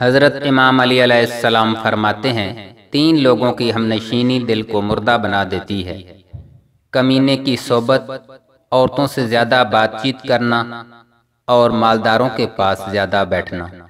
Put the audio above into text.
हज़रत इमाम अली अलैहिस्सलाम फरमाते हैं तीन लोगों की हमनशीनी दिल को मुर्दा बना देती है कमीने की सोबत औरतों से ज़्यादा बातचीत करना और मालदारों के पास ज़्यादा बैठना